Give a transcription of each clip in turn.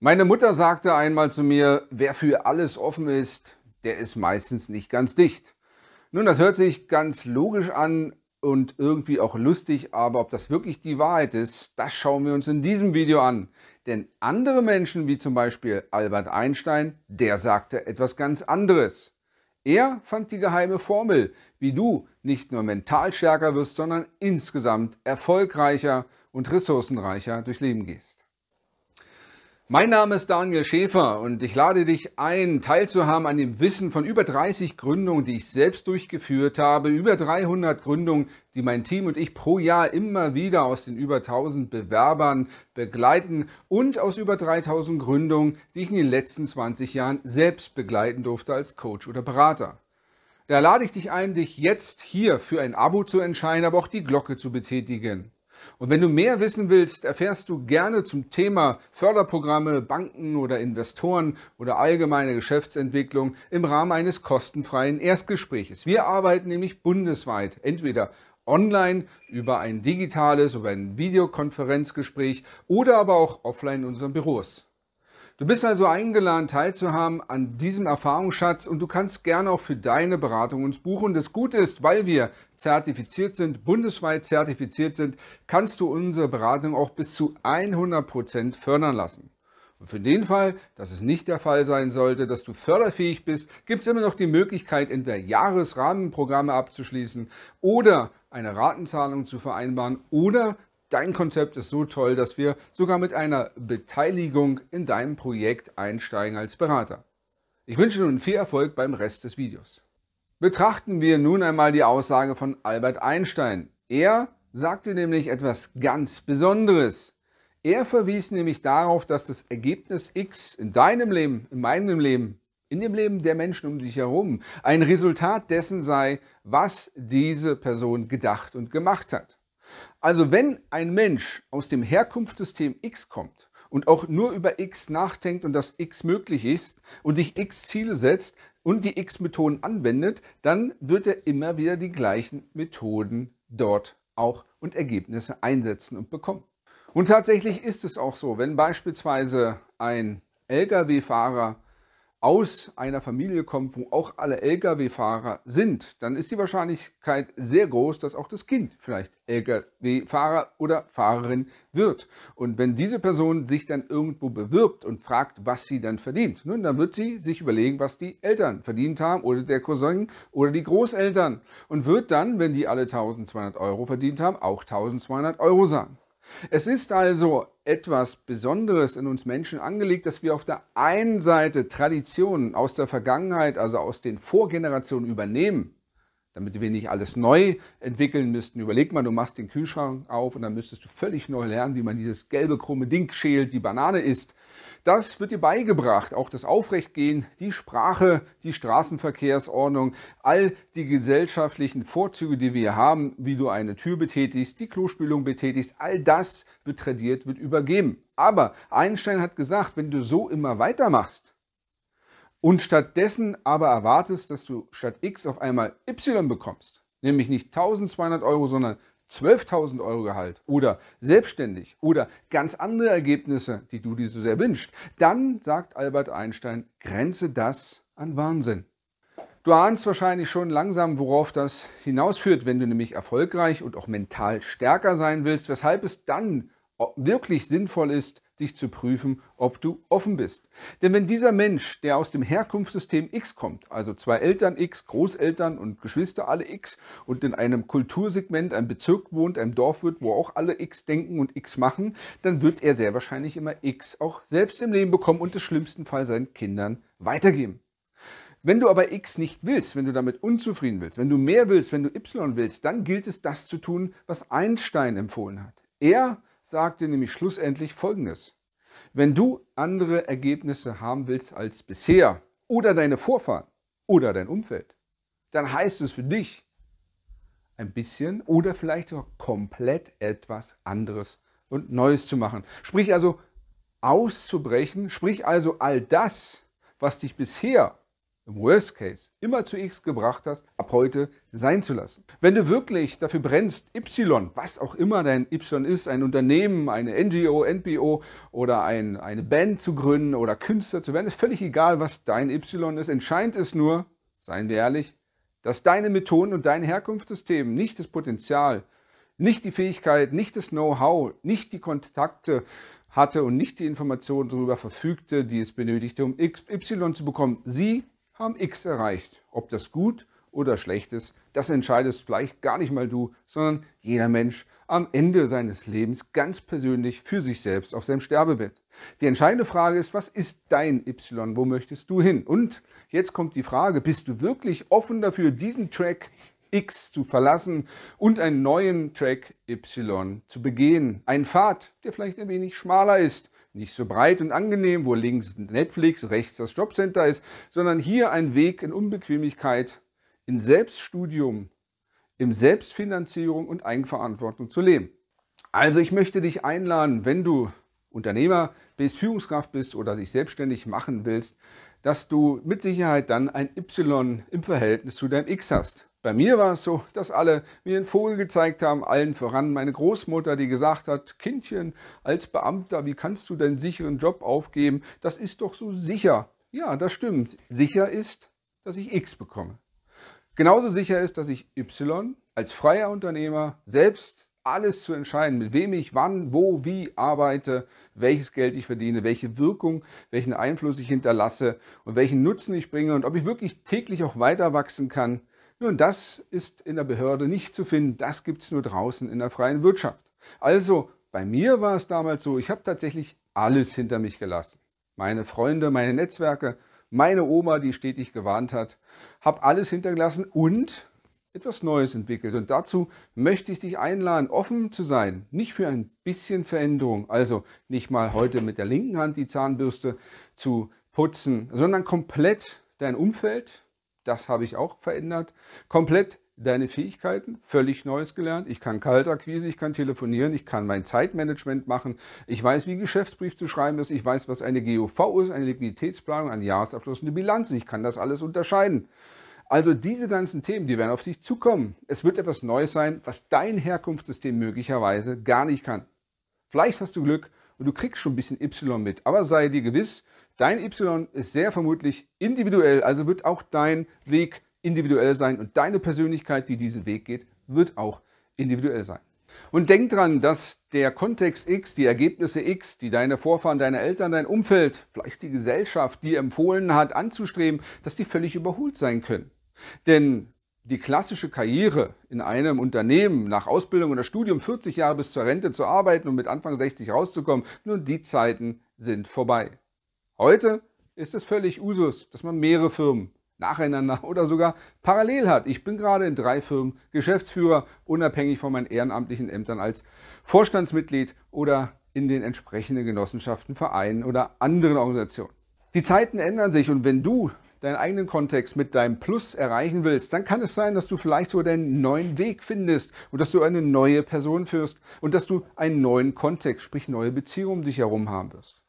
Meine Mutter sagte einmal zu mir, wer für alles offen ist, der ist meistens nicht ganz dicht. Nun, das hört sich ganz logisch an und irgendwie auch lustig, aber ob das wirklich die Wahrheit ist, das schauen wir uns in diesem Video an. Denn andere Menschen, wie zum Beispiel Albert Einstein, der sagte etwas ganz anderes. Er fand die geheime Formel, wie du nicht nur mental stärker wirst, sondern insgesamt erfolgreicher und ressourcenreicher durchs Leben gehst. Mein Name ist Daniel Schäfer und ich lade dich ein, teilzuhaben an dem Wissen von über 30 Gründungen, die ich selbst durchgeführt habe, über 300 Gründungen, die mein Team und ich pro Jahr immer wieder aus den über 1000 Bewerbern begleiten und aus über 3000 Gründungen, die ich in den letzten 20 Jahren selbst begleiten durfte als Coach oder Berater. Da lade ich dich ein, dich jetzt hier für ein Abo zu entscheiden, aber auch die Glocke zu betätigen. Und wenn du mehr wissen willst, erfährst du gerne zum Thema Förderprogramme, Banken oder Investoren oder allgemeine Geschäftsentwicklung im Rahmen eines kostenfreien Erstgespräches. Wir arbeiten nämlich bundesweit, entweder online über ein digitales, über ein Videokonferenzgespräch oder aber auch offline in unseren Büros. Du bist also eingeladen, teilzuhaben an diesem Erfahrungsschatz und du kannst gerne auch für deine Beratung uns buchen. Das Gute ist, weil wir zertifiziert sind, bundesweit zertifiziert sind, kannst du unsere Beratung auch bis zu 100% Prozent fördern lassen. Und für den Fall, dass es nicht der Fall sein sollte, dass du förderfähig bist, gibt es immer noch die Möglichkeit, entweder Jahresrahmenprogramme abzuschließen oder eine Ratenzahlung zu vereinbaren oder dein Konzept ist so toll, dass wir sogar mit einer Beteiligung in deinem Projekt einsteigen als Berater. Ich wünsche nun viel Erfolg beim Rest des Videos. Betrachten wir nun einmal die Aussage von Albert Einstein. Er sagte nämlich etwas ganz Besonderes. Er verwies nämlich darauf, dass das Ergebnis X in deinem Leben, in meinem Leben, in dem Leben der Menschen um dich herum ein Resultat dessen sei, was diese Person gedacht und gemacht hat. Also wenn ein Mensch aus dem Herkunftssystem X kommt und auch nur über X nachdenkt und dass X möglich ist und sich X Ziele setzt und die X-Methoden anwendet, dann wird er immer wieder die gleichen Methoden dort auch und Ergebnisse einsetzen und bekommen. Und tatsächlich ist es auch so, wenn beispielsweise ein Lkw-Fahrer aus einer Familie kommt, wo auch alle Lkw-Fahrer sind, dann ist die Wahrscheinlichkeit sehr groß, dass auch das Kind vielleicht Lkw-Fahrer oder Fahrerin wird. Und wenn diese Person sich dann irgendwo bewirbt und fragt, was sie dann verdient, nun, dann wird sie sich überlegen, was die Eltern verdient haben oder der Cousin oder die Großeltern und wird dann, wenn die alle 1200 Euro verdient haben, auch 1200 Euro sagen. Es ist also etwas Besonderes in uns Menschen angelegt, dass wir auf der einen Seite Traditionen aus der Vergangenheit, also aus den Vorgenerationen übernehmen, damit wir nicht alles neu entwickeln müssten. Überleg mal, du machst den Kühlschrank auf und dann müsstest du völlig neu lernen, wie man dieses gelbe krumme Ding schält, die Banane isst. Das wird dir beigebracht, auch das Aufrechtgehen, die Sprache, die Straßenverkehrsordnung, all die gesellschaftlichen Vorzüge, die wir haben, wie du eine Tür betätigst, die Klospülung betätigst, all das wird tradiert, wird übergeben. Aber Einstein hat gesagt, wenn du so immer weitermachst, und stattdessen aber erwartest, dass du statt x auf einmal y bekommst, nämlich nicht 1200 Euro, sondern 12.000 Euro Gehalt oder selbstständig oder ganz andere Ergebnisse, die du dir so sehr wünschst, dann sagt Albert Einstein, grenze das an Wahnsinn. Du ahnst wahrscheinlich schon langsam, worauf das hinausführt, wenn du nämlich erfolgreich und auch mental stärker sein willst, weshalb es dann wirklich sinnvoll ist, dich zu prüfen, ob du offen bist. Denn wenn dieser Mensch, der aus dem Herkunftssystem X kommt, also zwei Eltern X, Großeltern und Geschwister alle X und in einem Kultursegment, einem Bezirk wohnt, einem Dorf wird, wo auch alle X denken und X machen, dann wird er sehr wahrscheinlich immer X auch selbst im Leben bekommen und im schlimmsten Fall seinen Kindern weitergeben. Wenn du aber X nicht willst, wenn du damit unzufrieden willst, wenn du mehr willst, wenn du Y willst, dann gilt es, das zu tun, was Einstein empfohlen hat. Er sagt dir nämlich schlussendlich Folgendes. Wenn du andere Ergebnisse haben willst als bisher oder deine Vorfahren oder dein Umfeld, dann heißt es für dich, ein bisschen oder vielleicht auch komplett etwas anderes und Neues zu machen. Sprich also auszubrechen, sprich also all das, was dich bisher im Worst Case immer zu X gebracht hast, ab heute sein zu lassen. Wenn du wirklich dafür brennst, Y, was auch immer dein Y ist, ein Unternehmen, eine NGO, NPO oder ein, eine Band zu gründen oder Künstler zu werden, ist völlig egal, was dein Y ist. Entscheidend ist nur, seien wir ehrlich, dass deine Methoden und dein Herkunftssystem nicht das Potenzial, nicht die Fähigkeit, nicht das Know-how, nicht die Kontakte, hatte und nicht die Informationen darüber verfügte, die es benötigte, um XY zu bekommen. Sie haben X erreicht. Ob das gut oder schlecht ist, das entscheidest vielleicht gar nicht mal du, sondern jeder Mensch am Ende seines Lebens ganz persönlich für sich selbst auf seinem Sterbebett. Die entscheidende Frage ist, was ist dein Y? Wo möchtest du hin? Und jetzt kommt die Frage, bist du wirklich offen dafür, diesen Track X zu verlassen und einen neuen Track Y zu begehen? Einen Pfad, der vielleicht ein wenig schmaler ist, nicht so breit und angenehm, wo links Netflix, rechts das Jobcenter ist, sondern hier ein Weg in Unbequemlichkeit, in Selbststudium, in Selbstfinanzierung und Eigenverantwortung zu leben. Also ich möchte dich einladen, wenn du Unternehmer bist, Führungskraft bist oder dich selbstständig machen willst, dass du mit Sicherheit dann ein Y im Verhältnis zu deinem X hast. Bei mir war es so, dass alle mir einen Vogel gezeigt haben, allen voran meine Großmutter, die gesagt hat, Kindchen, als Beamter, wie kannst du deinen sicheren Job aufgeben? Das ist doch so sicher. Ja, das stimmt. Sicher ist, dass ich X bekomme. Genauso sicher ist, dass ich Y als freier Unternehmer selbst alles zu entscheiden, mit wem ich wann, wo, wie arbeite, welches Geld ich verdiene, welche Wirkung, welchen Einfluss ich hinterlasse und welchen Nutzen ich bringe und ob ich wirklich täglich auch weiter wachsen kann – nun, das ist in der Behörde nicht zu finden, das gibt es nur draußen in der freien Wirtschaft. Also, bei mir war es damals so, ich habe tatsächlich alles hinter mich gelassen. Meine Freunde, meine Netzwerke, meine Oma, die stetig gewarnt hat, habe alles hintergelassen und etwas Neues entwickelt. Und dazu möchte ich dich einladen, offen zu sein, nicht für ein bisschen Veränderung, also nicht mal heute mit der linken Hand die Zahnbürste zu putzen, sondern komplett dein Umfeld, das habe ich auch verändert. Komplett deine Fähigkeiten, völlig Neues gelernt. Ich kann Kaltakquise, ich kann telefonieren, ich kann mein Zeitmanagement machen. Ich weiß, wie Geschäftsbrief zu schreiben ist. Ich weiß, was eine GOV ist, eine Liquiditätsplanung, ein Jahresabschluss, eine Bilanz. Ich kann das alles unterscheiden. Also diese ganzen Themen, die werden auf dich zukommen. Es wird etwas Neues sein, was dein Herkunftssystem möglicherweise gar nicht kann. Vielleicht hast du Glück und du kriegst schon ein bisschen Y mit, aber sei dir gewiss, Dein Y ist sehr vermutlich individuell, also wird auch dein Weg individuell sein und deine Persönlichkeit, die diesen Weg geht, wird auch individuell sein. Und denk dran, dass der Kontext X, die Ergebnisse X, die deine Vorfahren, deine Eltern, dein Umfeld, vielleicht die Gesellschaft dir empfohlen hat anzustreben, dass die völlig überholt sein können. Denn die klassische Karriere in einem Unternehmen nach Ausbildung oder Studium 40 Jahre bis zur Rente zu arbeiten und mit Anfang 60 rauszukommen, nun die Zeiten sind vorbei. Heute ist es völlig Usus, dass man mehrere Firmen nacheinander oder sogar parallel hat. Ich bin gerade in drei Firmen Geschäftsführer, unabhängig von meinen ehrenamtlichen Ämtern als Vorstandsmitglied oder in den entsprechenden Genossenschaften, Vereinen oder anderen Organisationen. Die Zeiten ändern sich und wenn du deinen eigenen Kontext mit deinem Plus erreichen willst, dann kann es sein, dass du vielleicht so deinen neuen Weg findest und dass du eine neue Person führst und dass du einen neuen Kontext, sprich neue Beziehungen um dich herum haben wirst.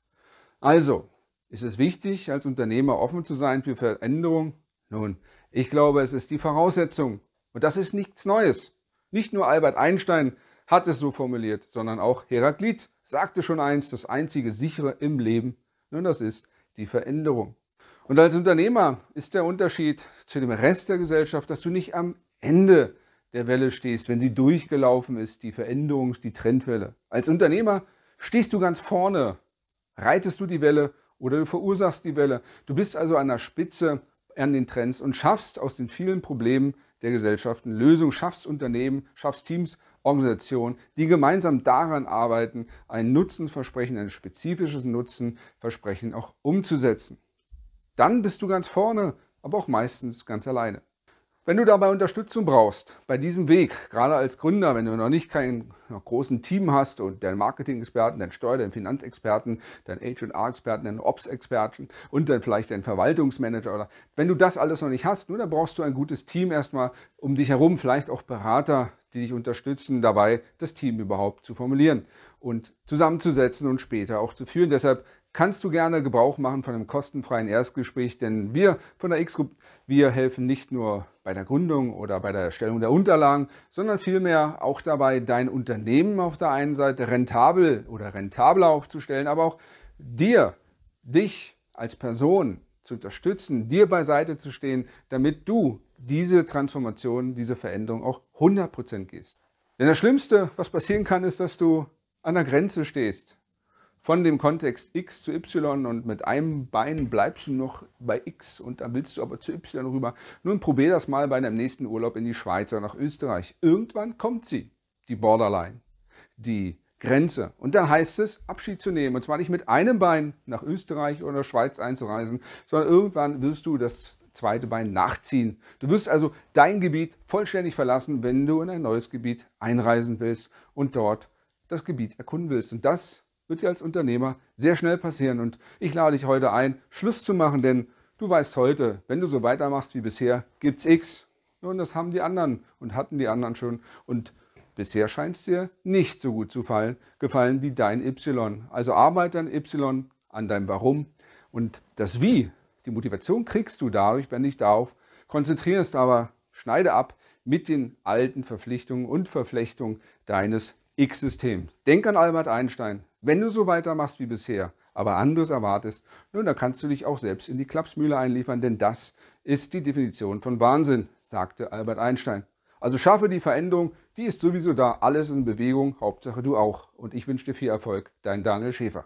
Also, ist es wichtig, als Unternehmer offen zu sein für Veränderung? Nun, ich glaube, es ist die Voraussetzung. Und das ist nichts Neues. Nicht nur Albert Einstein hat es so formuliert, sondern auch Heraklit sagte schon einst, das einzige sichere im Leben, nun das ist die Veränderung. Und als Unternehmer ist der Unterschied zu dem Rest der Gesellschaft, dass du nicht am Ende der Welle stehst, wenn sie durchgelaufen ist, die Veränderungs-, die Trendwelle. Als Unternehmer stehst du ganz vorne, reitest du die Welle oder du verursachst die Welle. Du bist also an der Spitze an den Trends und schaffst aus den vielen Problemen der Gesellschaften Lösungen, schaffst Unternehmen, schaffst Teams, Organisationen, die gemeinsam daran arbeiten, ein Nutzenversprechen, ein spezifisches Nutzenversprechen auch umzusetzen. Dann bist du ganz vorne, aber auch meistens ganz alleine. Wenn du dabei Unterstützung brauchst, bei diesem Weg, gerade als Gründer, wenn du noch nicht kein noch großen Team hast und deinen Marketing-Experten, deinen Steuer-, deinen Finanzexperten, deinen HR-Experten, deinen Ops-Experten und dann vielleicht deinen Verwaltungsmanager oder wenn du das alles noch nicht hast, nur dann brauchst du ein gutes Team erstmal um dich herum, vielleicht auch Berater, die dich unterstützen dabei, das Team überhaupt zu formulieren und zusammenzusetzen und später auch zu führen. Deshalb kannst du gerne Gebrauch machen von einem kostenfreien Erstgespräch, denn wir von der X-Group, wir helfen nicht nur bei der Gründung oder bei der Erstellung der Unterlagen, sondern vielmehr auch dabei, dein Unternehmen auf der einen Seite rentabel oder rentabler aufzustellen, aber auch dir, dich als Person zu unterstützen, dir beiseite zu stehen, damit du diese Transformation, diese Veränderung auch 100% gehst. Denn das Schlimmste, was passieren kann, ist, dass du an der Grenze stehst von dem Kontext x zu y und mit einem Bein bleibst du noch bei x und dann willst du aber zu y rüber. Nun probier das mal bei deinem nächsten Urlaub in die Schweiz oder nach Österreich. Irgendwann kommt sie, die Borderline, die Grenze. Und dann heißt es, Abschied zu nehmen. Und zwar nicht mit einem Bein nach Österreich oder Schweiz einzureisen, sondern irgendwann wirst du das zweite Bein nachziehen. Du wirst also dein Gebiet vollständig verlassen, wenn du in ein neues Gebiet einreisen willst und dort das Gebiet erkunden willst. Und das wird dir als Unternehmer sehr schnell passieren. Und ich lade dich heute ein, Schluss zu machen, denn du weißt heute, wenn du so weitermachst wie bisher, gibt's X. Nun, das haben die anderen und hatten die anderen schon. Und bisher scheint es dir nicht so gut zu fallen, gefallen wie dein Y. Also arbeite an Y, an deinem Warum. Und das Wie, die Motivation kriegst du dadurch, wenn dich darauf konzentrierst. Aber schneide ab mit den alten Verpflichtungen und Verflechtungen deines X-Systems. Denk an Albert Einstein, wenn du so weitermachst wie bisher, aber anderes erwartest, nun, da kannst du dich auch selbst in die Klapsmühle einliefern, denn das ist die Definition von Wahnsinn, sagte Albert Einstein. Also schaffe die Veränderung, die ist sowieso da, alles in Bewegung, Hauptsache du auch. Und ich wünsche dir viel Erfolg, dein Daniel Schäfer.